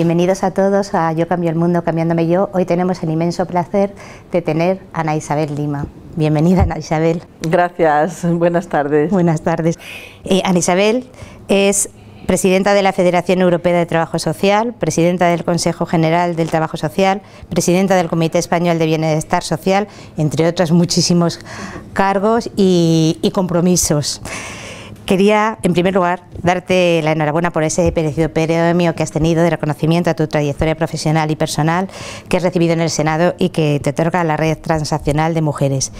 Bienvenidos a todos a Yo Cambio el Mundo, Cambiándome Yo. Hoy tenemos el inmenso placer de tener a Ana Isabel Lima. Bienvenida, Ana Isabel. Gracias, buenas tardes. Buenas tardes. Eh, Ana Isabel es presidenta de la Federación Europea de Trabajo Social, presidenta del Consejo General del Trabajo Social, presidenta del Comité Español de Bienestar Social, entre otros muchísimos cargos y compromisos. Quería, en primer lugar, darte la enhorabuena por ese perecido premio que has tenido de reconocimiento a tu trayectoria profesional y personal que has recibido en el Senado y que te otorga la Red Transaccional de Mujeres.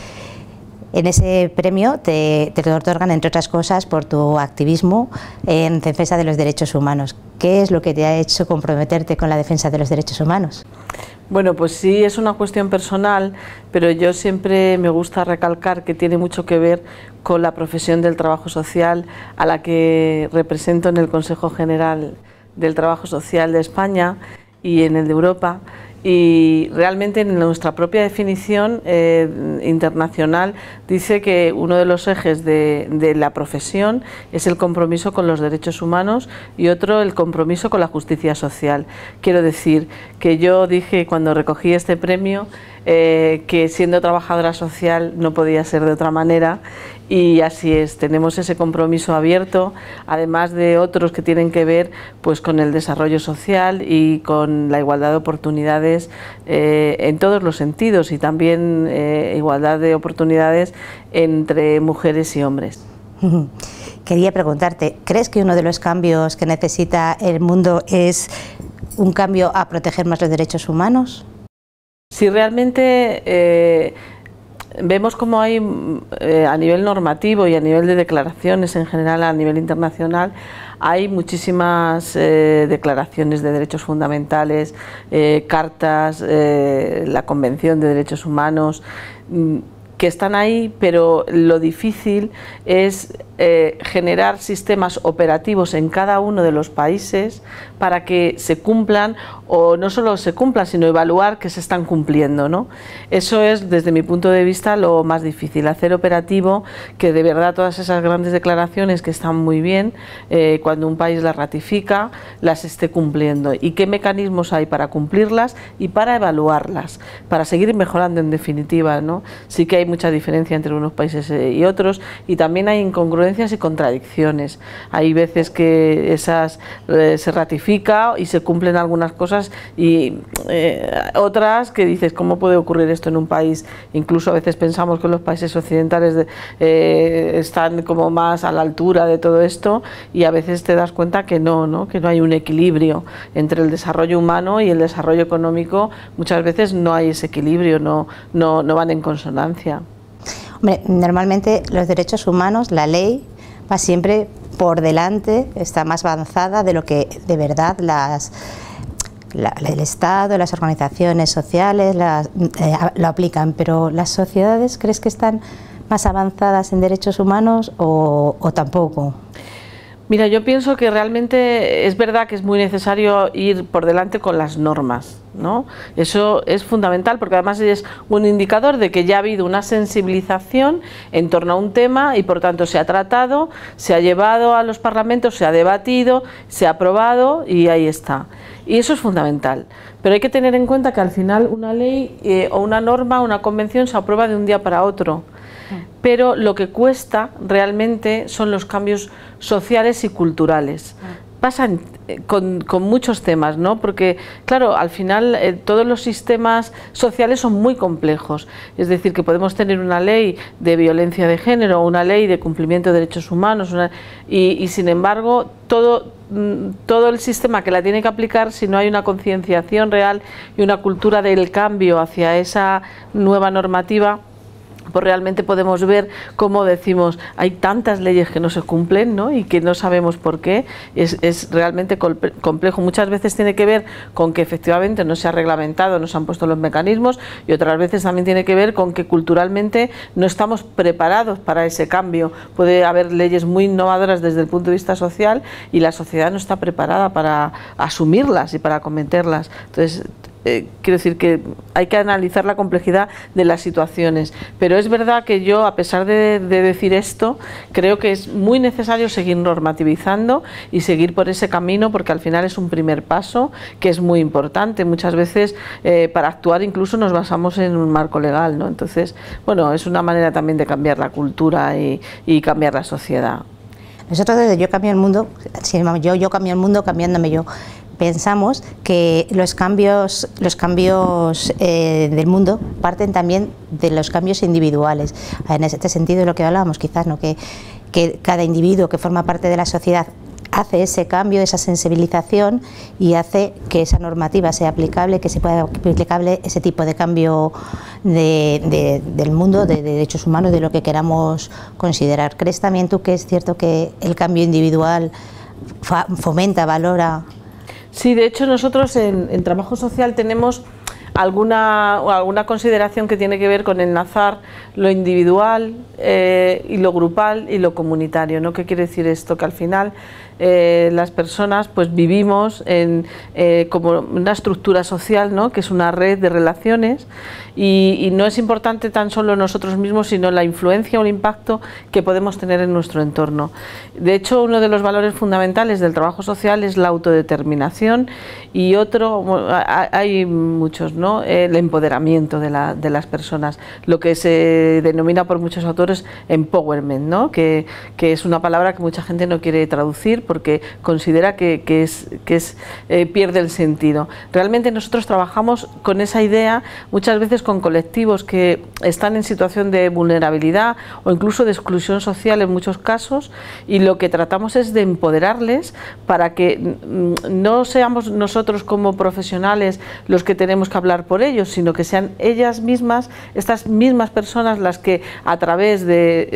En ese premio te, te, lo otorgan, entre otras cosas, por tu activismo en defensa de los derechos humanos. ¿Qué es lo que te ha hecho comprometerte con la defensa de los derechos humanos? Bueno, pues sí, es una cuestión personal, pero yo siempre me gusta recalcar que tiene mucho que ver con la profesión del trabajo social a la que represento en el Consejo General del Trabajo Social de España y en el de Europa y realmente en nuestra propia definición eh, internacional dice que uno de los ejes de, la profesión es el compromiso con los derechos humanos y otro el compromiso con la justicia social. Quiero decir que yo dije cuando recogí este premio eh, que siendo trabajadora social no podía ser de otra manera y así es, tenemos ese compromiso abierto, además de otros que tienen que ver pues con el desarrollo social y con la igualdad de oportunidades eh, en todos los sentidos y también eh, igualdad de oportunidades entre mujeres y hombres. Quería preguntarte, ¿crees que uno de los cambios que necesita el mundo es un cambio a proteger más los derechos humanos? Si realmente eh, vemos cómo hay eh, a nivel normativo y a nivel de declaraciones en general, a nivel internacional, hay muchísimas eh, declaraciones de derechos fundamentales, eh, cartas, la Convención de Derechos Humanos, mm, que están ahí, pero lo difícil es eh, generar sistemas operativos en cada uno de los países para que se cumplan o no solo se cumplan, sino evaluar que se están cumpliendo. ¿no? Eso es, desde mi punto de vista, lo más difícil, hacer operativo que de verdad todas esas grandes declaraciones que están muy bien, eh, cuando un país las ratifica, las esté cumpliendo y qué mecanismos hay para cumplirlas y para evaluarlas, para seguir mejorando en definitiva. ¿no? Sí que hay mucha diferencia entre unos países eh, y otros y también hay incongruencias y contradicciones. Hay veces que esas eh, se ratifica y se cumplen algunas cosas y eh, otras que dices, ¿cómo puede ocurrir esto en un país? Incluso a veces pensamos que los países occidentales eh, están como más a la altura de todo esto y a veces te das cuenta que no, ¿no? que no hay un equilibrio entre el desarrollo humano y el desarrollo económico. Muchas veces no hay ese equilibrio, no, no, no van en consonancia. Hombre, normalmente los derechos humanos, la ley, va siempre por delante, está más avanzada de lo que de verdad las, el Estado, las organizaciones sociales eh, lo aplican, pero las sociedades, ¿crees que están más avanzadas en derechos humanos o tampoco? Mira, yo pienso que realmente es verdad que es muy necesario ir por delante con las normas, ¿no? Eso es fundamental porque además es un indicador de que ya ha habido una sensibilización en torno a un tema y por tanto se ha tratado, se ha llevado a los parlamentos, se ha debatido, se ha aprobado y ahí está. Y eso es fundamental. Pero hay que tener en cuenta que al final una ley eh, o una norma, una convención se aprueba de un día para otro pero lo que cuesta realmente son los cambios sociales y culturales. Pasan eh, con, muchos temas, ¿no? Porque, claro, al final eh, todos los sistemas sociales son muy complejos. Es decir, que podemos tener una ley de violencia de género, una ley de cumplimiento de derechos humanos, y, y sin embargo, mm, todo el sistema que la tiene que aplicar, si no hay una concienciación real y una cultura del cambio hacia esa nueva normativa, pues realmente podemos ver cómo decimos, hay tantas leyes que no se cumplen y que no sabemos por qué, es, realmente complejo. Muchas veces tiene que ver con que efectivamente no se ha reglamentado, no se han puesto los mecanismos y otras veces también tiene que ver con que culturalmente no estamos preparados para ese cambio. Puede haber leyes muy innovadoras desde el punto de vista social y la sociedad no está preparada para asumirlas y para cometerlas. Entonces, eh, quiero decir que hay que analizar la complejidad de las situaciones, pero es verdad que yo, a pesar de, decir esto, creo que es muy necesario seguir normativizando y seguir por ese camino porque al final es un primer paso que es muy importante. Muchas veces eh, para actuar incluso nos basamos en un marco legal, ¿no? Entonces, bueno, es una manera también de cambiar la cultura y, cambiar la sociedad. Nosotros desde Yo Cambio el Mundo, yo, yo cambio el mundo cambiándome yo, pensamos que los cambios, los cambios eh, del mundo parten también de los cambios individuales. En este sentido es lo que hablábamos quizás, ¿no? que, cada individuo que forma parte de la sociedad hace ese cambio, esa sensibilización y hace que esa normativa sea aplicable, que se pueda aplicable ese tipo de cambio del mundo, de, derechos humanos, de lo que queramos considerar. ¿Crees también tú que es cierto que el cambio individual fomenta, valora Sí, de hecho nosotros en, trabajo social tenemos alguna, alguna consideración que tiene que ver con enlazar lo individual eh, y lo grupal y lo comunitario. ¿no? ¿Qué quiere decir esto? Que al final eh, las personas pues vivimos en eh, como una estructura social, ¿no? que es una red de relaciones y, no es importante tan solo nosotros mismos, sino la influencia o el impacto que podemos tener en nuestro entorno. De hecho, uno de los valores fundamentales del trabajo social es la autodeterminación y otro, hay muchos, ¿no? el empoderamiento de, de las personas, lo que se denomina por muchos autores empowerment, ¿no? que, que es una palabra que mucha gente no quiere traducir porque considera que, es, que es, eh, pierde el sentido. Realmente nosotros trabajamos con esa idea muchas veces con colectivos que están en situación de vulnerabilidad o incluso de exclusión social en muchos casos y lo que tratamos es de empoderarles para que mm, no seamos nosotros como profesionales los que tenemos que hablar por ellos, sino que sean ellas mismas, estas mismas personas las que a través de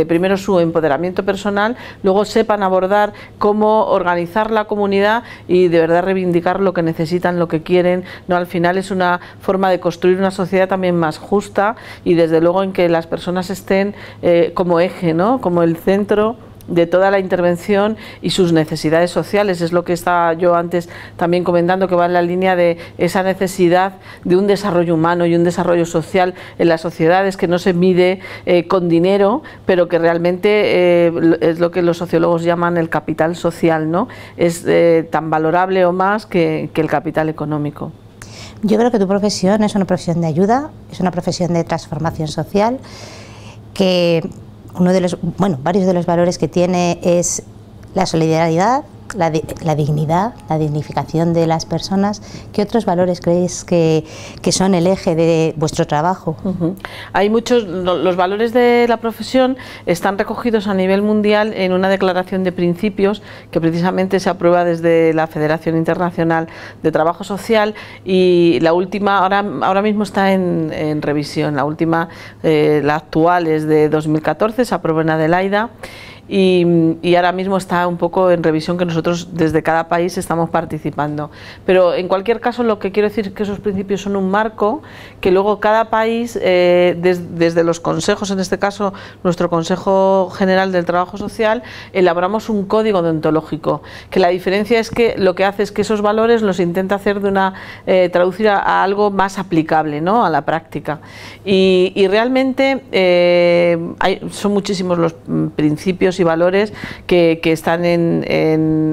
eh, primero su empoderamiento personal, luego sepan abordar cómo organizar la comunidad y de verdad reivindicar lo que necesitan, lo que quieren. No, al final es una forma de construir una sociedad también más justa y desde luego en que las personas estén eh, como eje, ¿no? como el centro de toda la intervención y sus necesidades sociales. Es lo que estaba yo antes también comentando, que va en la línea de esa necesidad de un desarrollo humano y un desarrollo social en las sociedades que no se mide eh, con dinero, pero que realmente eh, es lo que los sociólogos llaman el capital social, ¿no? Es eh, tan valorable o más que, que el capital económico. Yo creo que tu profesión es una profesión de ayuda, es una profesión de transformación social, que uno de los, bueno, varios de los valores que tiene es la solidaridad, la, dignidad, la dignificación de las personas. ¿Qué otros valores creéis que, son el eje de vuestro trabajo? Hay muchos, los valores de la profesión están recogidos a nivel mundial en una declaración de principios que precisamente se aprueba desde la Federación Internacional de Trabajo Social y la última ahora, mismo está en, revisión. La última, eh, la actual es de 2014, se aprobó en Adelaida y, ahora mismo está un poco en revisión que nosotros desde cada país estamos participando. Pero en cualquier caso lo que quiero decir es que esos principios son un marco que luego cada país, eh, desde los consejos, en este caso nuestro Consejo General del Trabajo Social, elaboramos un código deontológico, que la diferencia es que lo que hace es que esos valores los intenta hacer de una, eh, traducir a, algo más aplicable, ¿no? a la práctica. Y, realmente eh, son muchísimos los mm, principios y valores que, están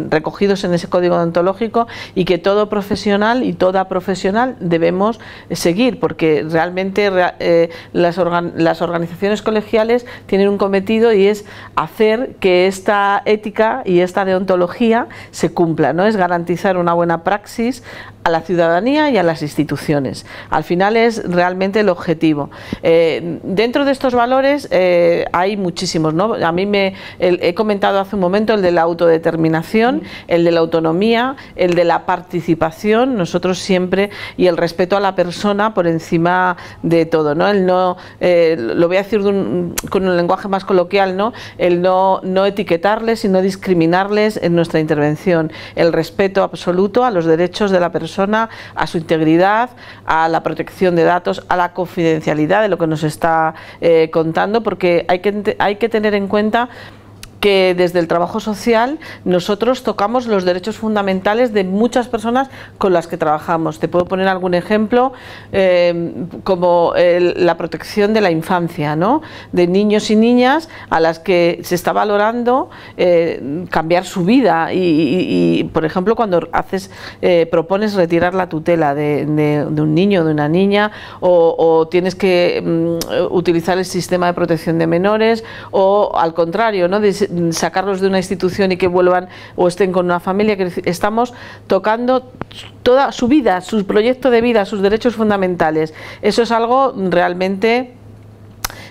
recogidos en ese código deontológico y que todo profesional y toda profesional debemos seguir, porque realmente eh, las, las organizaciones colegiales tienen un cometido y es hacer que esta ética y esta deontología se cumpla, ¿no? es garantizar una buena praxis a la ciudadanía y a las instituciones. Al final es realmente el objetivo. Eh, dentro de estos valores eh, hay muchísimos. A mí me he comentado hace un momento el de la autodeterminación, el de la autonomía, el de la participación, nosotros siempre, y el respeto a la persona por encima de todo. ¿no? El no eh, lo voy a decir con un lenguaje más coloquial, ¿no? el no, no etiquetarles y no discriminarles en nuestra intervención, el respeto absoluto a los derechos de la persona a su integridad, a la protección de datos, a la confidencialidad de lo que nos está eh, contando, porque hay que, hay que tener en cuenta que desde el trabajo social nosotros tocamos los derechos fundamentales de muchas personas con las que trabajamos. Te puedo poner algún ejemplo em, como la protección de la infancia, ¿no? de niños y niñas a las que se está valorando eh, cambiar su vida y, por ejemplo cuando haces eh, propones retirar la tutela de, un niño, o de una niña o, tienes que mm, utilizar el sistema de protección de menores o al contrario, ¿no? sacarlos de una institución y que vuelvan o estén con una familia, que estamos tocando toda su vida, su proyecto de vida, sus derechos fundamentales. Eso es algo realmente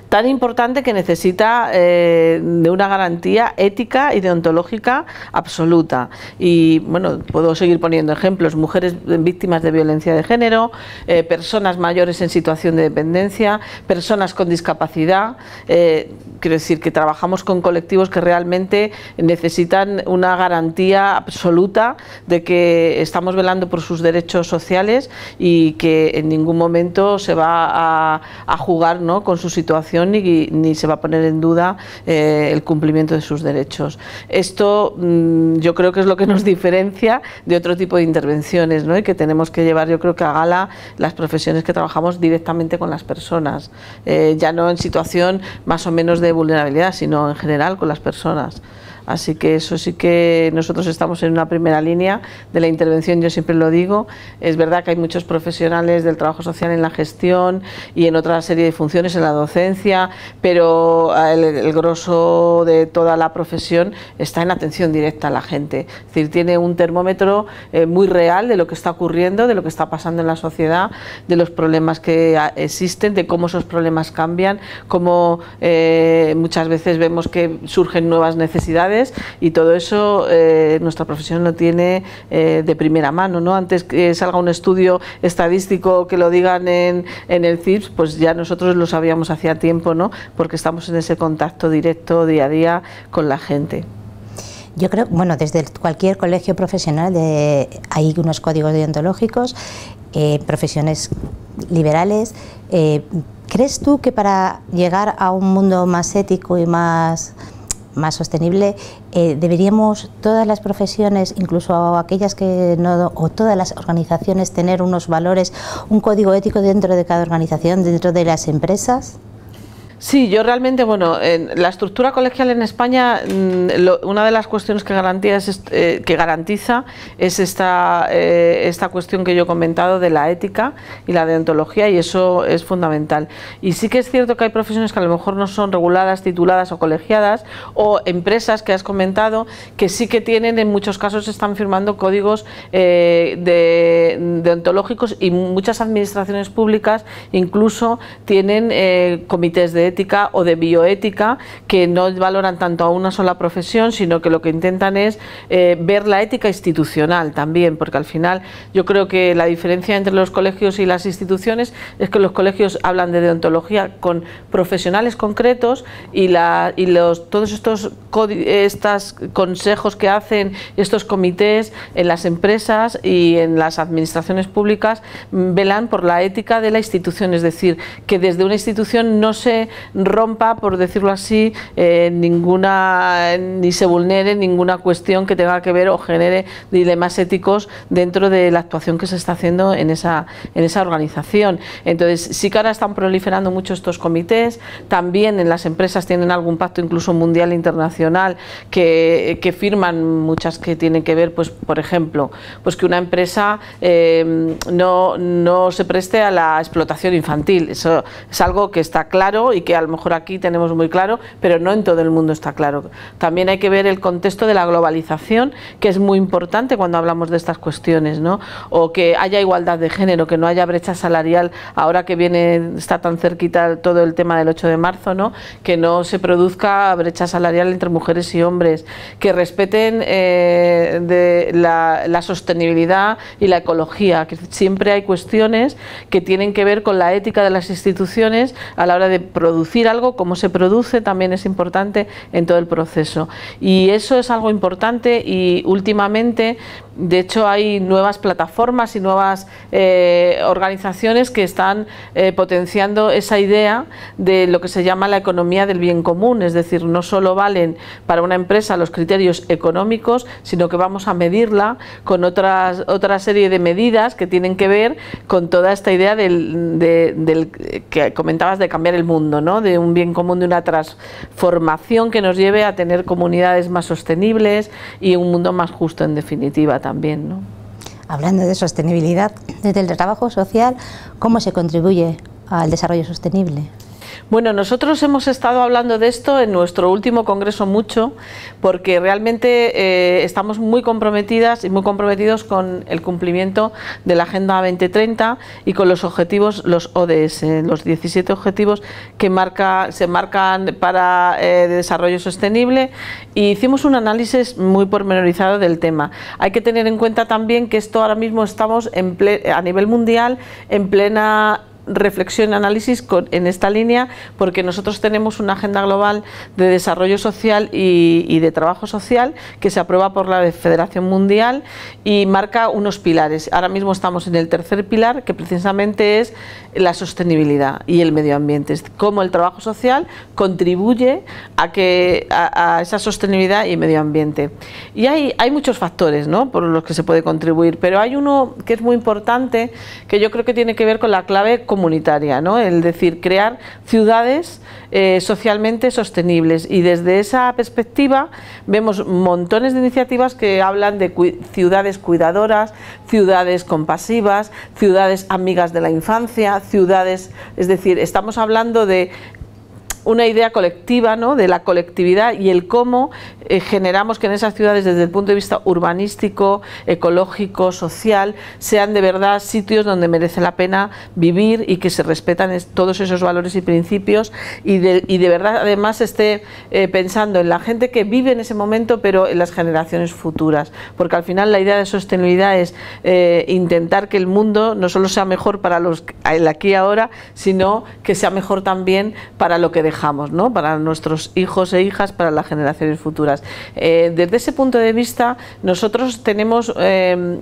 tan importante que necesita eh, de una garantía ética y deontológica absoluta. Y bueno, puedo seguir poniendo ejemplos, mujeres víctimas de violencia de género, eh, personas mayores en situación de dependencia, personas con discapacidad. Eh, quiero decir que trabajamos con colectivos que realmente necesitan una garantía absoluta de que estamos velando por sus derechos sociales y que en ningún momento se va a, jugar ¿no? con su situación ni, se va a poner en duda eh, el cumplimiento de sus derechos. Esto mm, yo creo que es lo que nos diferencia de otro tipo de intervenciones ¿no? y que tenemos que llevar yo creo que a gala las profesiones que trabajamos directamente con las personas, eh, ya no en situación más o menos de de vulnerabilidad, sino en general con las personas. Así que eso sí que nosotros estamos en una primera línea de la intervención, yo siempre lo digo. Es verdad que hay muchos profesionales del trabajo social en la gestión y en otra serie de funciones, en la docencia, pero ah, el, grosso de toda la profesión está en atención directa a la gente. Es decir, tiene un termómetro eh, muy real de lo que está ocurriendo, de lo que está pasando en la sociedad, de los problemas que ah, existen, de cómo esos problemas cambian, cómo eh, muchas veces vemos que surgen nuevas necesidades y todo eso eh, nuestra profesión lo tiene eh, de primera mano. ¿no? Antes que salga un estudio estadístico que lo digan en, el CIPS, pues ya nosotros lo sabíamos hacía tiempo, ¿no? porque estamos en ese contacto directo día a día con la gente. Yo creo, bueno, desde cualquier colegio profesional de, hay unos códigos deontológicos, eh, profesiones liberales. ¿Crees tú que para llegar a un mundo más ético y más más sostenible, eh, deberíamos todas las profesiones, incluso aquellas que no, o todas las organizaciones, tener unos valores, un código ético dentro de cada organización, dentro de las empresas. Sí, yo realmente, bueno, la estructura colegial en España, mm, una de las cuestiones que, eh, que garantiza es esta, eh, esta cuestión que yo he comentado de la ética y la deontología y eso es fundamental. Y sí que es cierto que hay profesiones que a lo mejor no son reguladas, tituladas o colegiadas o empresas que has comentado que sí que tienen, en muchos casos están firmando códigos eh, deontológicos y muchas administraciones públicas incluso tienen comités de ética o de bioética que no valoran tanto a una sola profesión, sino que lo que intentan es eh, ver la ética institucional también, porque al final yo creo que la diferencia entre los colegios y las instituciones es que los colegios hablan de deontología con profesionales concretos y, la, y los, todos estos, estos consejos que hacen estos comités en las empresas y en las administraciones públicas mm, velan por la ética de la institución, es decir, que desde una institución no se rompa, por decirlo así, eh, ninguna ni se vulnere ninguna cuestión que tenga que ver o genere dilemas éticos dentro de la actuación que se está haciendo en esa, en esa organización. Entonces, sí que ahora están proliferando mucho estos comités, también en las empresas tienen algún pacto incluso mundial e internacional que, firman muchas que tienen que ver, pues por ejemplo, pues que una empresa eh, no, se preste a la explotación infantil. Eso es algo que está claro y que a lo mejor aquí tenemos muy claro, pero no en todo el mundo está claro. También hay que ver el contexto de la globalización, que es muy importante cuando hablamos de estas cuestiones, ¿no? O que haya igualdad de género, que no haya brecha salarial, ahora que viene, está tan cerquita todo el tema del 8 de marzo, ¿no? Que no se produzca brecha salarial entre mujeres y hombres, que respeten eh, la, la sostenibilidad y la ecología, que siempre hay cuestiones que tienen que ver con la ética de las instituciones a la hora de producir algo, cómo se produce, también es importante en todo el proceso. Y eso es algo importante y últimamente, de hecho, hay nuevas plataformas y nuevas eh, organizaciones que están eh, potenciando esa idea de lo que se llama la economía del bien común, es decir, no solo valen para una empresa los criterios económicos, sino que vamos a medirla con otras, otra serie de medidas que tienen que ver con toda esta idea del, eh, que comentabas de cambiar el mundo de un bien común, de una transformación que nos lleve a tener comunidades más sostenibles y un mundo más justo en definitiva también. Hablando de sostenibilidad, desde el trabajo social, ¿cómo se contribuye al desarrollo sostenible? Bueno, nosotros hemos estado hablando de esto en nuestro último congreso mucho, porque realmente eh, estamos muy comprometidas y muy comprometidos con el cumplimiento de la Agenda 2030 y con los objetivos, los ODS, los 17 objetivos que marca, se marcan para eh, desarrollo sostenible. Y hicimos un análisis muy pormenorizado del tema. Hay que tener en cuenta también que esto ahora mismo estamos en a nivel mundial en plena reflexión y análisis en esta línea porque nosotros tenemos una agenda global de desarrollo social y, de trabajo social que se aprueba por la Federación Mundial y marca unos pilares. Ahora mismo estamos en el tercer pilar que precisamente es la sostenibilidad y el medio ambiente. Es cómo el trabajo social contribuye a, que, esa sostenibilidad y medio ambiente. Y hay, hay muchos factores ¿no? por los que se puede contribuir, pero hay uno que es muy importante que yo creo que tiene que ver con la clave comunitaria, ¿no? el decir, crear ciudades eh, socialmente sostenibles. Y desde esa perspectiva vemos montones de iniciativas que hablan de ciudades cuidadoras, ciudades compasivas, ciudades amigas de la infancia, ciudades, es decir, estamos hablando de una idea colectiva, ¿no? de la colectividad y el cómo eh, generamos que en esas ciudades desde el punto de vista urbanístico, ecológico, social, sean de verdad sitios donde merece la pena vivir y que se respetan todos esos valores y principios y de, verdad además esté eh, pensando en la gente que vive en ese momento pero en las generaciones futuras, porque al final la idea de sostenibilidad es eh, intentar que el mundo no solo sea mejor para los el aquí y ahora, sino que sea mejor también para lo que dejamos ¿no? para nuestros hijos e hijas, para las generaciones futuras. Eh, desde ese punto de vista, nosotros tenemos... Eh,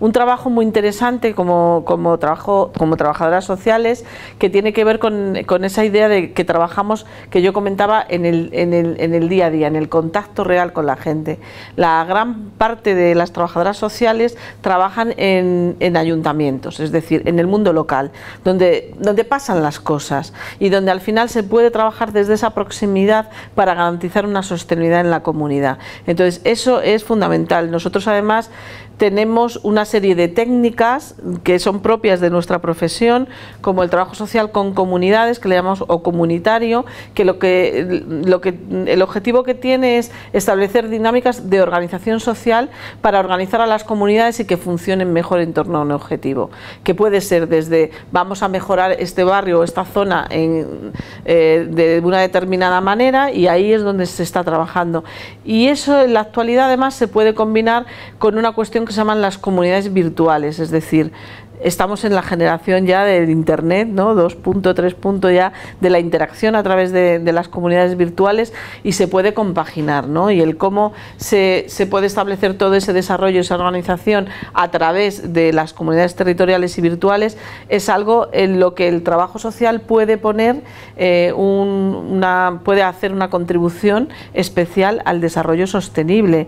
un trabajo muy interesante como, trabajo, como trabajadoras sociales que tiene que ver con, esa idea de que trabajamos, que yo comentaba, en el, en, el, en el día a día, en el contacto real con la gente. La gran parte de las trabajadoras sociales trabajan en, ayuntamientos, es decir, en el mundo local, donde, donde pasan las cosas y donde al final se puede trabajar desde esa proximidad para garantizar una sostenibilidad en la comunidad. Entonces, eso es fundamental. Nosotros además tenemos una serie de técnicas que son propias de nuestra profesión, como el trabajo social con comunidades, que le llamamos o comunitario, que lo que, lo que el objetivo que tiene es establecer dinámicas de organización social para organizar a las comunidades y que funcionen mejor en torno a un objetivo, que puede ser desde vamos a mejorar este barrio o esta zona eh, de una determinada manera y ahí es donde se está trabajando. Y eso en la actualidad además se puede combinar con una cuestión que se llaman las comunidades virtuales, es decir, estamos en la generación ya del Internet, ¿no? 2.3. ya de la interacción a través de, las comunidades virtuales y se puede compaginar, ¿no? Y el cómo se, puede establecer todo ese desarrollo, esa organización a través de las comunidades territoriales y virtuales es algo en lo que el trabajo social puede poner eh, una, puede hacer una contribución especial al desarrollo sostenible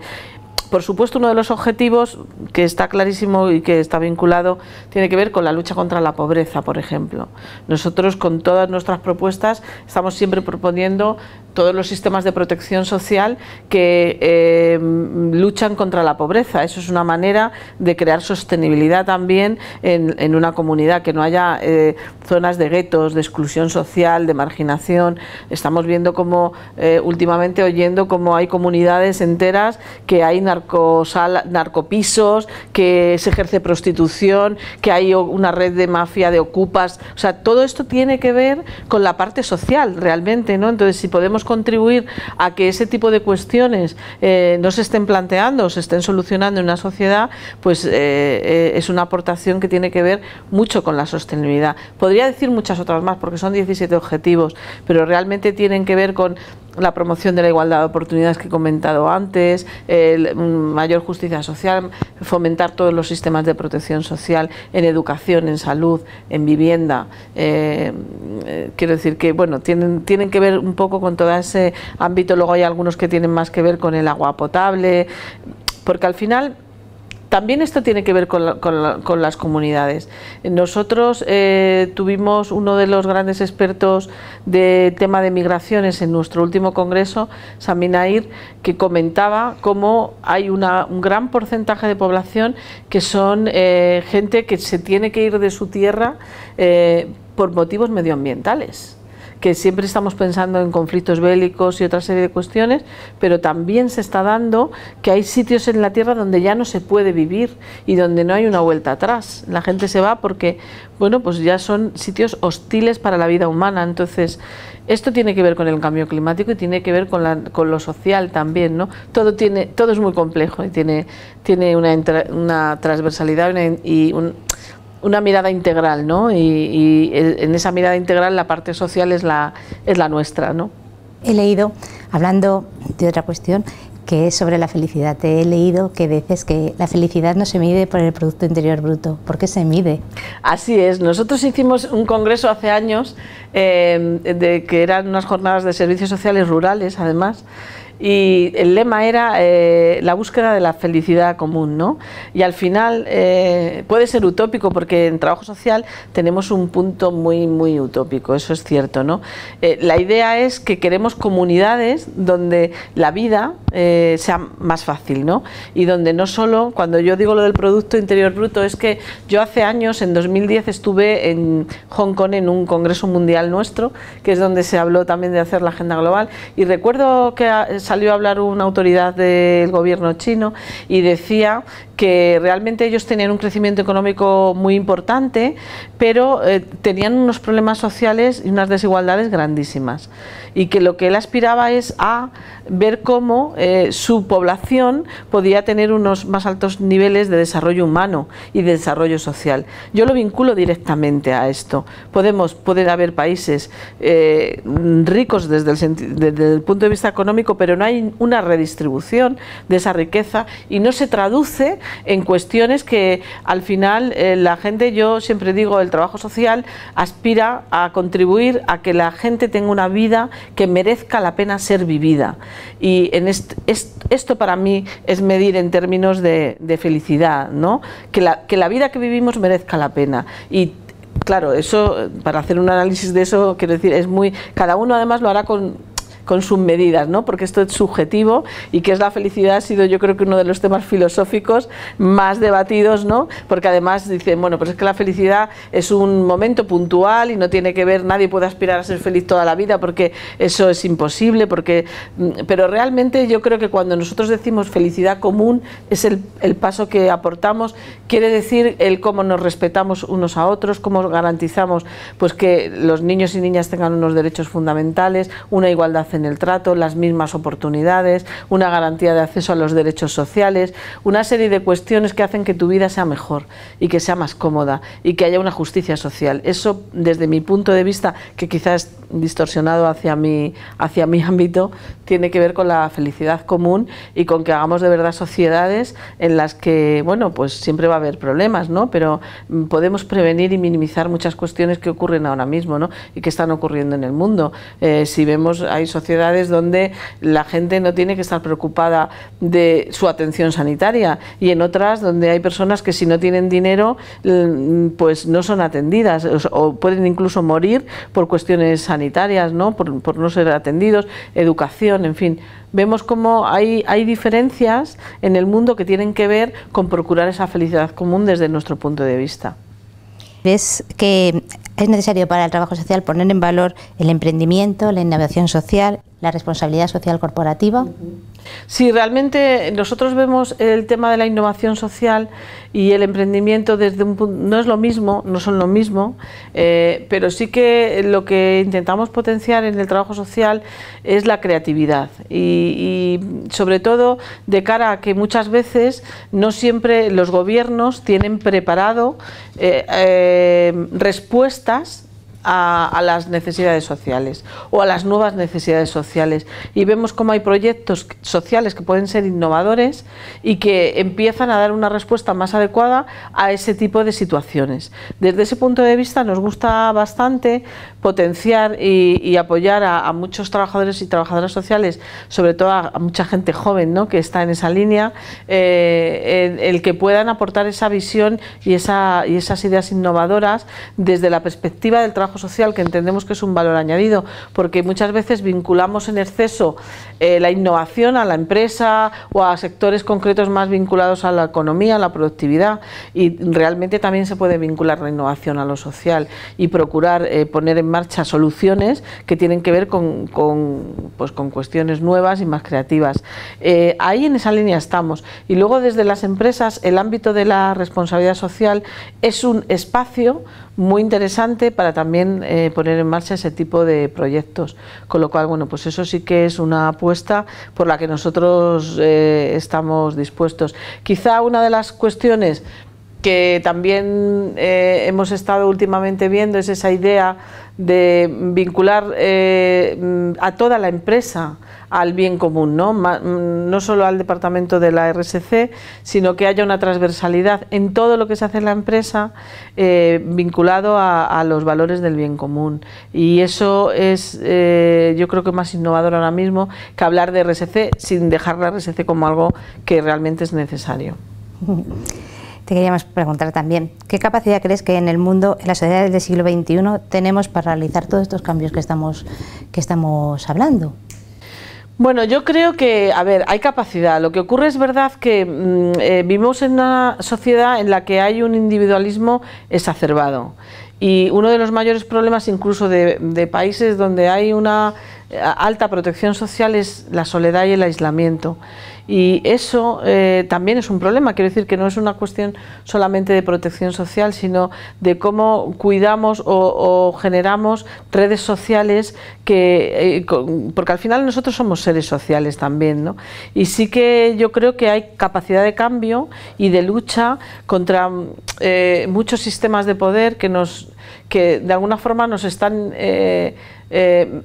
por supuesto, uno de los objetivos que está clarísimo y que está vinculado tiene que ver con la lucha contra la pobreza, por ejemplo. Nosotros con todas nuestras propuestas estamos siempre proponiendo todos los sistemas de protección social que eh, luchan contra la pobreza. Eso es una manera de crear sostenibilidad también en, una comunidad, que no haya eh, zonas de guetos, de exclusión social, de marginación. Estamos viendo como eh, últimamente oyendo cómo hay comunidades enteras que hay narcopisos, que se ejerce prostitución, que hay una red de mafia de ocupas. O sea, todo esto tiene que ver con la parte social realmente, ¿no? Entonces, si podemos contribuir a que ese tipo de cuestiones eh, no se estén planteando, o se estén solucionando en una sociedad, pues eh, eh, es una aportación que tiene que ver mucho con la sostenibilidad. Podría decir muchas otras más, porque son 17 objetivos, pero realmente tienen que ver con la promoción de la igualdad de oportunidades que he comentado antes, mm, mayor justicia social, fomentar todos los sistemas de protección social en educación, en salud, en vivienda. Eh, eh, quiero decir que bueno, tienen, tienen que ver un poco con todo ese ámbito, luego hay algunos que tienen más que ver con el agua potable, porque al final también esto tiene que ver con, las comunidades. Nosotros eh, tuvimos uno de los grandes expertos de tema de migraciones en nuestro último congreso, Saminair, que comentaba cómo hay un gran porcentaje de población que son eh, gente que se tiene que ir de su tierra eh, por motivos medioambientales que siempre estamos pensando en conflictos bélicos y otra serie de cuestiones, pero también se está dando que hay sitios en la Tierra donde ya no se puede vivir y donde no hay una vuelta atrás. La gente se va porque, bueno, pues ya son sitios hostiles para la vida humana. Entonces, esto tiene que ver con el cambio climático y tiene que ver con, con lo social también, ¿no? Todo, tiene, todo es muy complejo y tiene, tiene una, una transversalidad y un una mirada integral, ¿no? Y, en esa mirada integral la parte social es la, es la nuestra, ¿no? He leído, hablando de otra cuestión, que es sobre la felicidad. Te he leído que dices que la felicidad no se mide por el Producto Interior Bruto. ¿Por qué se mide? Así es. Nosotros hicimos un congreso hace años, eh, de, que eran unas jornadas de servicios sociales rurales, además, y el lema era eh, la búsqueda de la felicidad común, ¿no? Y al final eh, puede ser utópico porque en trabajo social tenemos un punto muy muy utópico, eso es cierto, ¿no? Eh, la idea es que queremos comunidades donde la vida sea más fácil, ¿no? Y donde no solo, cuando yo digo lo del Producto Interior Bruto, es que yo hace años, en 2010, estuve en Hong Kong en un congreso mundial nuestro, que es donde se habló también de hacer la agenda global, y recuerdo que salió a hablar una autoridad del gobierno chino y decía que realmente ellos tenían un crecimiento económico muy importante, pero eh, tenían unos problemas sociales y unas desigualdades grandísimas. Y que lo que él aspiraba es a ver cómo eh, su población podía tener unos más altos niveles de desarrollo humano y de desarrollo social. Yo lo vinculo directamente a esto. Podemos, poder haber países eh, ricos desde el punto de vista económico, pero no hay una redistribución de esa riqueza y no se traduce en cuestiones que al final eh, la gente, yo siempre digo, el trabajo social aspira a contribuir a que la gente tenga una vida que merezca la pena ser vivida. Y en esto para mí es medir en términos de, felicidad, ¿no? Que la, que la vida que vivimos merezca la pena. Y claro, eso, para hacer un análisis de eso, quiero decir, es muy. Cada uno además lo hará con, con sus medidas, ¿no? porque esto es subjetivo y que es la felicidad ha sido yo creo que uno de los temas filosóficos más debatidos, ¿no? porque además dicen, bueno, pues es que la felicidad es un momento puntual y no tiene que ver, nadie puede aspirar a ser feliz toda la vida porque eso es imposible, porque, mm, pero realmente yo creo que cuando nosotros decimos felicidad común es el, paso que aportamos, quiere decir el cómo nos respetamos unos a otros, cómo garantizamos pues que los niños y niñas tengan unos derechos fundamentales, una igualdad en el trato, las mismas oportunidades, una garantía de acceso a los derechos sociales, una serie de cuestiones que hacen que tu vida sea mejor y que sea más cómoda y que haya una justicia social. Eso, desde mi punto de vista, que quizás distorsionado hacia mi, hacia mi ámbito tiene que ver con la felicidad común y con que hagamos de verdad sociedades en las que, bueno, pues siempre va a haber problemas, ¿no? Pero mm, podemos prevenir y minimizar muchas cuestiones que ocurren ahora mismo, Y que están ocurriendo en el mundo. Eh, si vemos, hay sociedades donde la gente no tiene que estar preocupada de su atención sanitaria y en otras donde hay personas que si no tienen dinero, mm, pues no son atendidas o pueden incluso morir por cuestiones sanitarias sanitarias, ¿no? Por, no ser atendidos, educación, en fin. Vemos cómo hay, hay diferencias en el mundo que tienen que ver con procurar esa felicidad común desde nuestro punto de vista. ¿Ves que es necesario para el trabajo social poner en valor el emprendimiento, la innovación social, la responsabilidad social corporativa. Sí, realmente nosotros vemos el tema de la innovación social y el emprendimiento desde un punto, no es lo mismo, no son lo mismo, eh, pero sí que lo que intentamos potenciar en el trabajo social es la creatividad y, sobre todo de cara a que muchas veces no siempre los gobiernos tienen preparado eh, eh, respuestas a, las necesidades sociales o a las nuevas necesidades sociales y vemos cómo hay proyectos sociales que pueden ser innovadores y que empiezan a dar una respuesta más adecuada a ese tipo de situaciones. Desde ese punto de vista nos gusta bastante potenciar y, apoyar a, muchos trabajadores y trabajadoras sociales, sobre todo a, mucha gente joven ¿no? que está en esa línea, eh, el, que puedan aportar esa visión y, esa, y esas ideas innovadoras desde la perspectiva del trabajo social, que entendemos que es un valor añadido, porque muchas veces vinculamos en exceso eh, la innovación a la empresa o a sectores concretos más vinculados a la economía, a la productividad, y realmente también se puede vincular la innovación a lo social y procurar eh, poner en marcha soluciones que tienen que ver con, pues, con cuestiones nuevas y más creativas. Eh, ahí en esa línea estamos. Y luego desde las empresas, el ámbito de la responsabilidad social es un espacio muy interesante para también eh, poner en marcha ese tipo de proyectos. Con lo cual, bueno, pues eso sí que es una apuesta por la que nosotros eh, estamos dispuestos. Quizá una de las cuestiones que también hemos estado últimamente viendo es esa idea de vincular eh, a toda la empresa al bien común, ¿no? Mm, no solo al departamento de la RSC, sino que haya una transversalidad en todo lo que se hace en la empresa eh, vinculado a, los valores del bien común. Y eso es, eh, yo creo que más innovador ahora mismo que hablar de RSC sin dejar la RSC como algo que realmente es necesario. Te queríamos preguntar también, ¿qué capacidad crees que en el mundo, en la sociedad del siglo XXI, tenemos para realizar todos estos cambios que estamos, que estamos hablando? Bueno, yo creo que, a ver, hay capacidad. Lo que ocurre es verdad que mm, eh, vivimos en una sociedad en la que hay un individualismo exacerbado. Y uno de los mayores problemas incluso de países donde hay una eh, alta protección social es la soledad y el aislamiento. Y eso eh, también es un problema, quiero decir que no es una cuestión solamente de protección social, sino de cómo cuidamos o, generamos redes sociales que, eh, porque al final nosotros somos seres sociales también, ¿no? Y sí que yo creo que hay capacidad de cambio y de lucha contra eh, muchos sistemas de poder que nos que de alguna forma nos están eh, eh,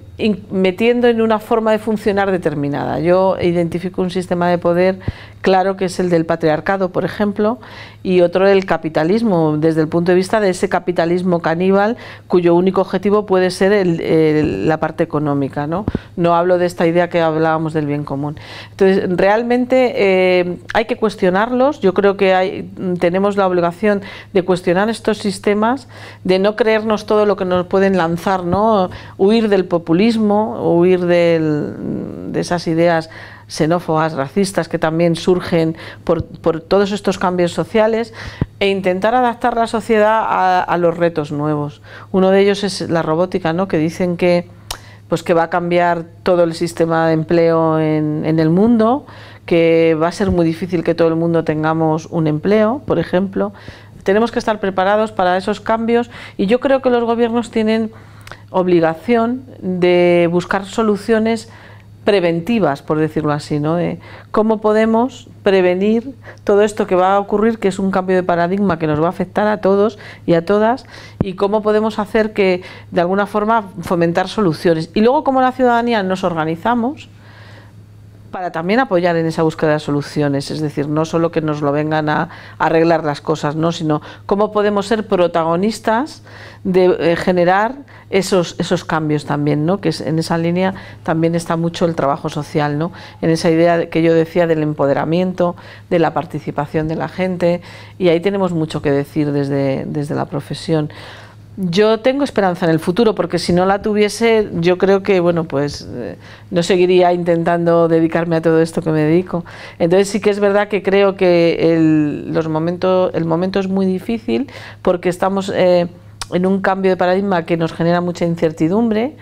metiendo en una forma de funcionar determinada. Yo identifico un sistema de poder claro que es el del patriarcado, por ejemplo, y otro del capitalismo, desde el punto de vista de ese capitalismo caníbal cuyo único objetivo puede ser la parte económica. ¿no? no hablo de esta idea que hablábamos del bien común. Entonces, realmente eh, hay que cuestionarlos. Yo creo que hay, tenemos la obligación de cuestionar estos sistemas, de no creernos todo lo que nos pueden lanzar, ¿no? huir del populismo, huir de esas ideas xenófobas, racistas que también surgen por, todos estos cambios sociales e intentar adaptar la sociedad a, los retos nuevos. Uno de ellos es la robótica, ¿no? que dicen que, pues que va a cambiar todo el sistema de empleo en, en el mundo, que va a ser muy difícil que todo el mundo tengamos un empleo, por ejemplo. Tenemos que estar preparados para esos cambios y yo creo que los gobiernos tienen obligación de buscar soluciones preventivas, por decirlo así, ¿no? De eh, cómo podemos prevenir todo esto que va a ocurrir, que es un cambio de paradigma que nos va a afectar a todos y a todas, y cómo podemos hacer que, de alguna forma, fomentar soluciones. Y luego, cómo la ciudadanía nos organizamos para también apoyar en esa búsqueda de soluciones, es decir, no solo que nos lo vengan a, arreglar las cosas, ¿no? sino cómo podemos ser protagonistas de eh, generar esos, cambios también, ¿no? que en esa línea también está mucho el trabajo social, ¿no? en esa idea que yo decía del empoderamiento, de la participación de la gente, y ahí tenemos mucho que decir desde, desde la profesión. Yo tengo esperanza en el futuro porque si no la tuviese, yo creo que bueno, pues eh, no seguiría intentando dedicarme a todo esto que me dedico. Entonces sí que es verdad que creo que el, los momentos, el momento es muy difícil porque estamos eh, en un cambio de paradigma que nos genera mucha incertidumbre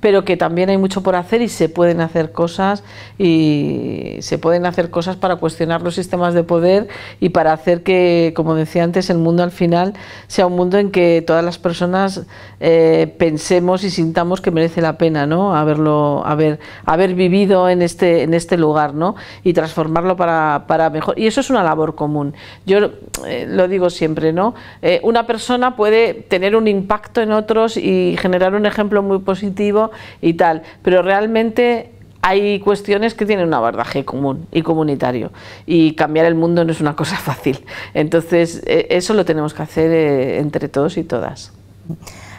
pero que también hay mucho por hacer y se pueden hacer cosas y se pueden hacer cosas para cuestionar los sistemas de poder y para hacer que, como decía antes, el mundo al final sea un mundo en que todas las personas eh, pensemos y sintamos que merece la pena, ¿no? Haberlo, haber, haber vivido en este, en este lugar, ¿no? Y transformarlo para, mejor. Y eso es una labor común. Yo eh, lo digo siempre, ¿no? Eh, una persona puede tener un impacto en otros y generar un ejemplo muy positivo y tal, pero realmente hay cuestiones que tienen un abordaje común y comunitario y cambiar el mundo no es una cosa fácil. Entonces, e, eso lo tenemos que hacer eh, entre todos y todas.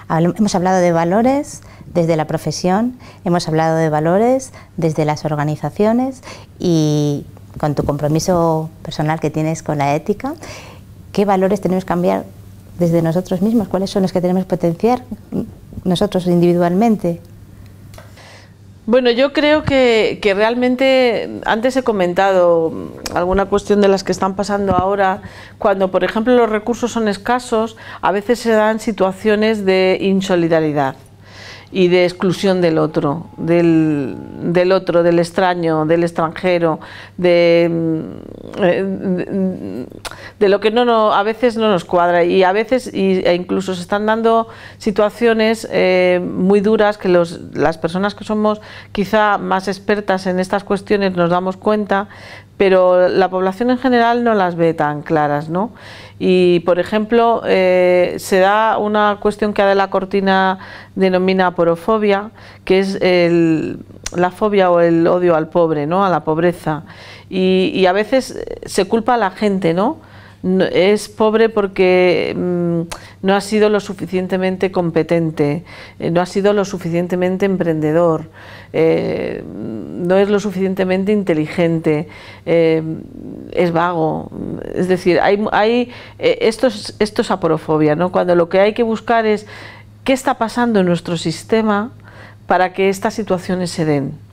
Hemos hablado de valores desde la profesión, hemos hablado de valores desde las organizaciones y con tu compromiso personal que tienes con la ética, ¿qué valores tenemos que cambiar desde nosotros mismos? ¿Cuáles son los que tenemos que potenciar nosotros individualmente? Bueno, yo creo que, realmente, antes he comentado alguna cuestión de las que están pasando ahora, cuando por ejemplo los recursos son escasos, a veces se dan situaciones de insolidaridad y de exclusión del otro, del, otro, del extraño, del extranjero, de, mm, eh, lo que no, a veces no nos cuadra y a veces e incluso se están dando situaciones eh, muy duras que las personas que somos quizá más expertas en estas cuestiones nos damos cuenta pero la población en general no las ve tan claras. ¿no? Y, por ejemplo, eh, se da una cuestión que la Cortina denomina porofobia, que es la fobia o el odio al pobre, ¿no? a la pobreza. Y, y a veces se culpa a la gente, ¿no? es pobre porque mm, no ha sido lo suficientemente competente, eh, no ha sido lo suficientemente emprendedor, eh, no es lo suficientemente inteligente, eh, es vago. Es decir, hay, hay esto, es, esto es aporofobia, ¿no? cuando lo que hay que buscar es qué está pasando en nuestro sistema para que estas situaciones se den.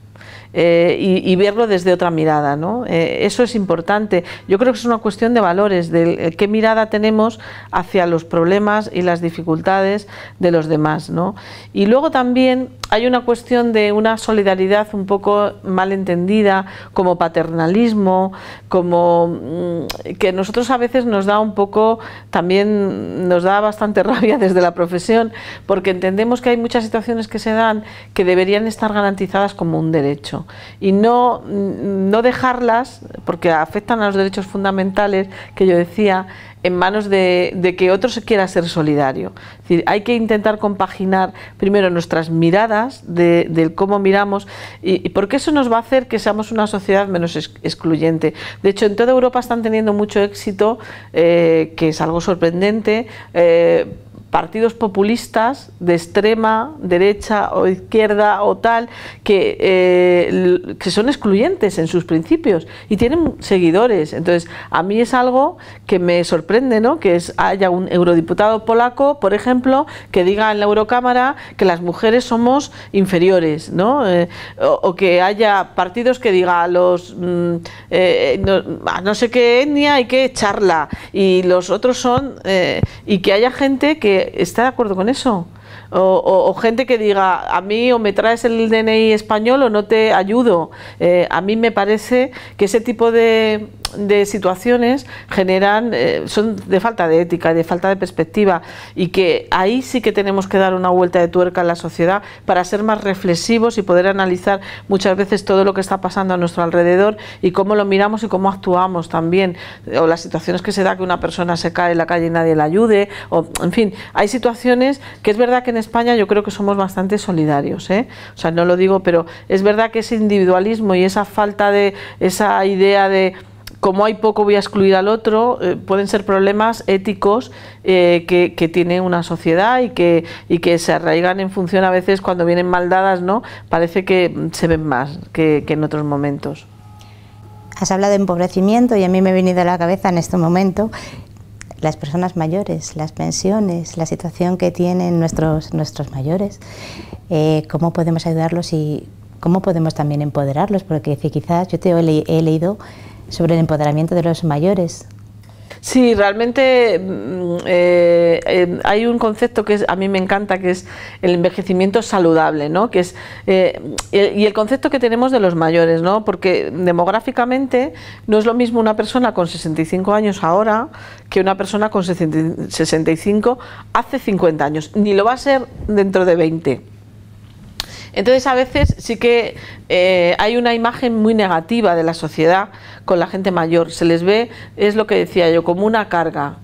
Eh, y, verlo desde otra mirada. ¿no? Eh, eso es importante. Yo creo que es una cuestión de valores, de eh, qué mirada tenemos hacia los problemas y las dificultades de los demás. ¿no? Y luego también hay una cuestión de una solidaridad un poco malentendida, como paternalismo, como mm, que nosotros a veces nos da un poco, también nos da bastante rabia desde la profesión, porque entendemos que hay muchas situaciones que se dan que deberían estar garantizadas como un derecho y no, dejarlas, porque afectan a los derechos fundamentales que yo decía, en manos de, que otro se quiera ser solidario. hay que intentar compaginar primero nuestras miradas, del cómo miramos, y, porque eso nos va a hacer que seamos una sociedad menos excluyente. De hecho, en toda Europa están teniendo mucho éxito, eh, que es algo sorprendente, eh, partidos populistas de extrema derecha o izquierda o tal, eh, que, son excluyentes en sus principios y tienen seguidores. Entonces, a mí es algo que me sorprende, ¿no? Que haya un eurodiputado polaco, por ejemplo, que diga en la Eurocámara que las mujeres somos inferiores, ¿no? Eh, o, que haya partidos que diga los mm, eh, a no sé qué etnia hay que echarla y los otros son y que haya gente que está de acuerdo con eso. O, gente que diga, a mí o me traes el DNI español o no te ayudo. Eh, a mí me parece que ese tipo de de situaciones generan, eh, son de falta de ética, de falta de perspectiva y que ahí sí que tenemos que dar una vuelta de tuerca en la sociedad para ser más reflexivos y poder analizar muchas veces todo lo que está pasando a nuestro alrededor y cómo lo miramos y cómo actuamos también, o las situaciones que se da que una persona se cae en la calle y nadie la ayude, o en fin, hay situaciones que es verdad que en España yo creo que somos bastante solidarios, ¿eh? o sea, no lo digo, pero es verdad que ese individualismo y esa falta de, esa idea de como hay poco voy a excluir al otro, eh, pueden ser problemas éticos eh, que, tiene una sociedad y que, y que se arraigan en función a veces cuando vienen mal dadas, ¿no? Parece que se ven más que, que en otros momentos. Has hablado de empobrecimiento y a mí me ha venido a la cabeza en este momento las personas mayores, las pensiones, la situación que tienen nuestros, nuestros mayores, eh, cómo podemos ayudarlos y cómo podemos también empoderarlos, porque quizás yo te he leído sobre el empoderamiento de los mayores. Sí, realmente mm, eh, eh, hay un concepto que a mí me encanta, que es el envejecimiento saludable, ¿no? Que es eh, y el concepto que tenemos de los mayores, ¿no? Porque demográficamente no es lo mismo una persona con 65 años ahora que una persona con 65 hace 50 años, ni lo va a ser dentro de 20. Entonces a veces sí que eh, hay una imagen muy negativa de la sociedad con la gente mayor. Se les ve, es lo que decía yo, como una carga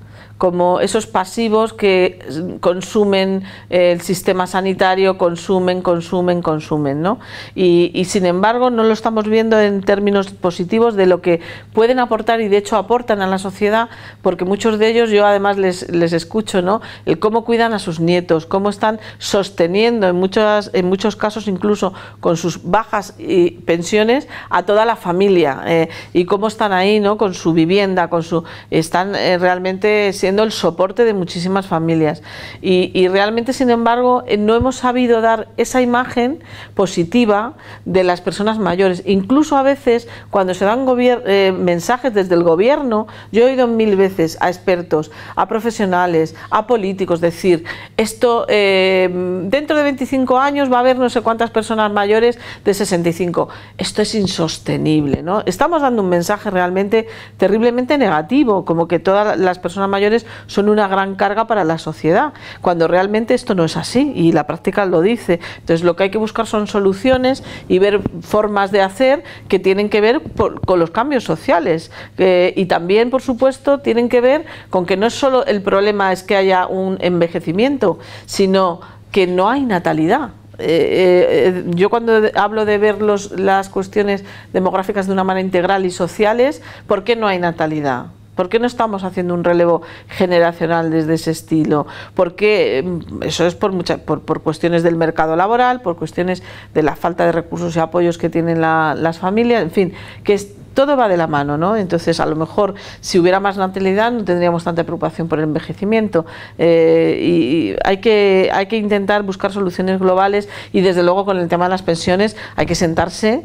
como esos pasivos que consumen eh, el sistema sanitario, consumen, consumen, consumen. ¿no? Y, sin embargo no lo estamos viendo en términos positivos de lo que pueden aportar y de hecho aportan a la sociedad, porque muchos de ellos yo además les, les escucho, ¿no? el cómo cuidan a sus nietos, cómo están sosteniendo en, muchas, en muchos casos incluso con sus bajas y pensiones a toda la familia eh, y cómo están ahí ¿no? con su vivienda, con su, están eh, realmente siendo el soporte de muchísimas familias. Y, realmente, sin embargo, eh, no hemos sabido dar esa imagen positiva de las personas mayores. Incluso a veces, cuando se dan eh, mensajes desde el gobierno, yo he oído mil veces a expertos, a profesionales, a políticos decir, esto eh, dentro de 25 años va a haber no sé cuántas personas mayores de 65. Esto es insostenible. ¿no? Estamos dando un mensaje realmente terriblemente negativo, como que todas las personas mayores son una gran carga para la sociedad, cuando realmente esto no es así y la práctica lo dice. Entonces lo que hay que buscar son soluciones y ver formas de hacer que tienen que ver con los cambios sociales y también, por supuesto, tienen que ver con que no es solo el problema es que haya un envejecimiento, sino que no hay natalidad. Eh, eh, eh, yo cuando hablo de ver las cuestiones demográficas de una manera integral y sociales, ¿por qué no hay natalidad? ¿Por qué no estamos haciendo un relevo generacional desde ese estilo? Porque mm, eso es por, mucha, por, por, cuestiones del mercado laboral, por cuestiones de la falta de recursos y apoyos que tienen las familias, en fin, que todo va de la mano, ¿no? Entonces, a lo mejor si hubiera más natalidad no tendríamos tanta preocupación por el envejecimiento. Eh, y, y hay, que, hay que intentar buscar soluciones globales y desde luego con el tema de las pensiones hay que sentarse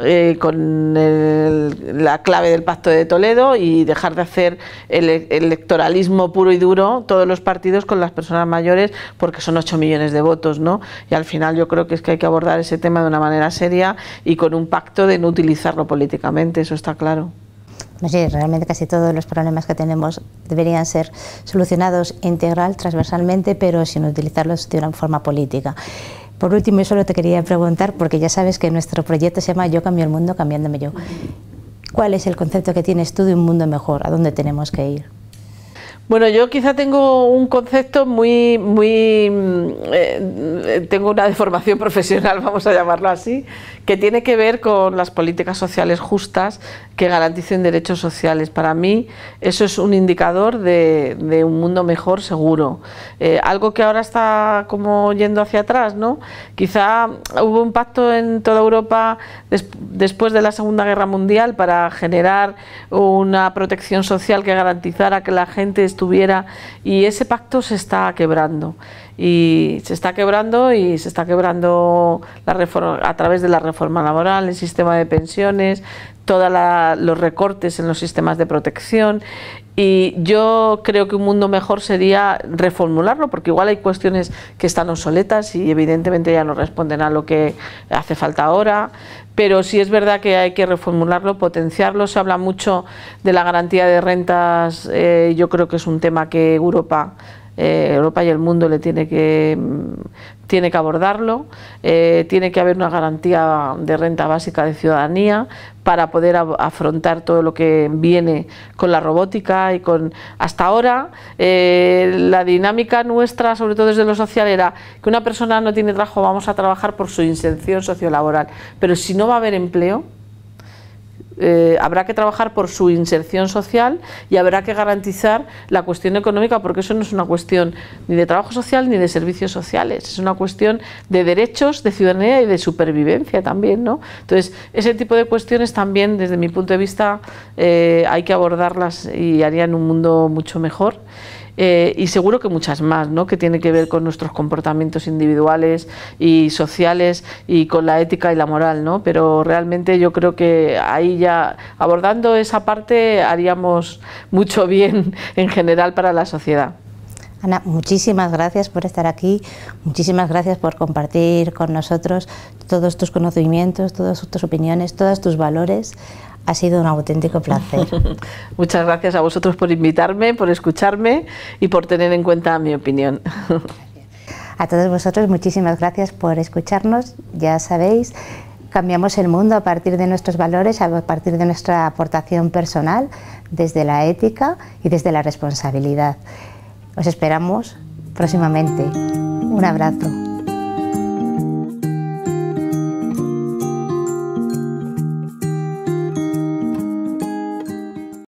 eh, con la clave del Pacto de Toledo y dejar de hacer e, el, electoralismo puro y duro todos los partidos con las personas mayores porque son 8 millones de votos, ¿no? Y al final yo creo que es que hay que abordar ese tema de una manera seria y con un pacto de no utilizarlo políticamente, eso está claro. Pues sí, realmente casi todos los problemas que tenemos deberían ser solucionados integral, transversalmente, pero sin utilizarlos de una forma política. Por último, yo solo te quería preguntar, porque ya sabes que nuestro proyecto se llama Yo cambio el mundo cambiándome yo. ¿Cuál es el concepto que tienes tú de un mundo mejor? ¿A dónde tenemos que ir? Bueno, yo quizá tengo un concepto muy, muy, mm, eh, eh, tengo una deformación profesional, vamos a llamarlo así, que tiene que ver con las políticas sociales justas que garanticen derechos sociales. Para mí eso es un indicador de, un mundo mejor seguro. Eh, algo que ahora está como yendo hacia atrás, ¿no? Quizá hubo un pacto en toda Europa después de la Segunda Guerra Mundial para generar una protección social que garantizara que la gente estuviera y ese pacto se está quebrando y se está quebrando y se está quebrando la a través de la reforma laboral, el sistema de pensiones, todos los recortes en los sistemas de protección y yo creo que un mundo mejor sería reformularlo, porque igual hay cuestiones que están obsoletas y evidentemente ya no responden a lo que hace falta ahora, pero sí es verdad que hay que reformularlo, potenciarlo. Se habla mucho de la garantía de rentas, eh, yo creo que es un tema que Europa eh, Europa y el mundo le tiene que mm, tiene que abordarlo, eh, tiene que haber una garantía de renta básica de ciudadanía, para poder afrontar todo lo que viene con la robótica y con hasta ahora eh, la dinámica nuestra sobre todo desde lo social era que una persona no tiene trabajo vamos a trabajar por su inserción sociolaboral pero si no va a haber empleo eh, habrá que trabajar por su inserción social y habrá que garantizar la cuestión económica porque eso no es una cuestión ni de trabajo social ni de servicios sociales, es una cuestión de derechos, de ciudadanía y de supervivencia también. ¿no? Entonces, ese tipo de cuestiones también desde mi punto de vista eh, hay que abordarlas y harían un mundo mucho mejor. Eh, y seguro que muchas más, ¿no? que tiene que ver con nuestros comportamientos individuales y sociales y con la ética y la moral, ¿no? pero realmente yo creo que ahí ya abordando esa parte haríamos mucho bien en general para la sociedad. Ana, muchísimas gracias por estar aquí, muchísimas gracias por compartir con nosotros todos tus conocimientos, todas tus opiniones, todos tus valores. Ha sido un auténtico placer. Muchas gracias a vosotros por invitarme, por escucharme y por tener en cuenta mi opinión. a todos vosotros, muchísimas gracias por escucharnos. Ya sabéis, cambiamos el mundo a partir de nuestros valores, a partir de nuestra aportación personal, desde la ética y desde la responsabilidad. Os esperamos próximamente. Un abrazo.